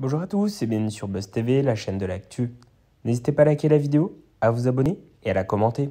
Bonjour à tous et bienvenue sur Buzz TV, la chaîne de l'actu. N'hésitez pas à liker la vidéo, à vous abonner et à la commenter.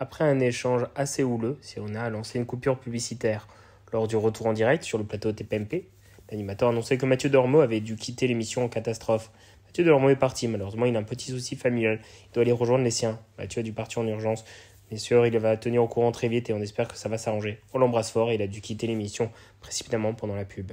Après un échange assez houleux, on a lancé une coupure publicitaire. Lors du retour en direct sur le plateau TPMP, l'animateur annonçait que Mathieu Dormeau avait dû quitter l'émission en catastrophe. Mathieu Dormeau est parti, malheureusement il a un petit souci familial, il doit aller rejoindre les siens. Mathieu a dû partir en urgence. Bien sûr, il va tenir au courant très vite et on espère que ça va s'arranger. On l'embrasse fort il a dû quitter l'émission précipitamment pendant la pub.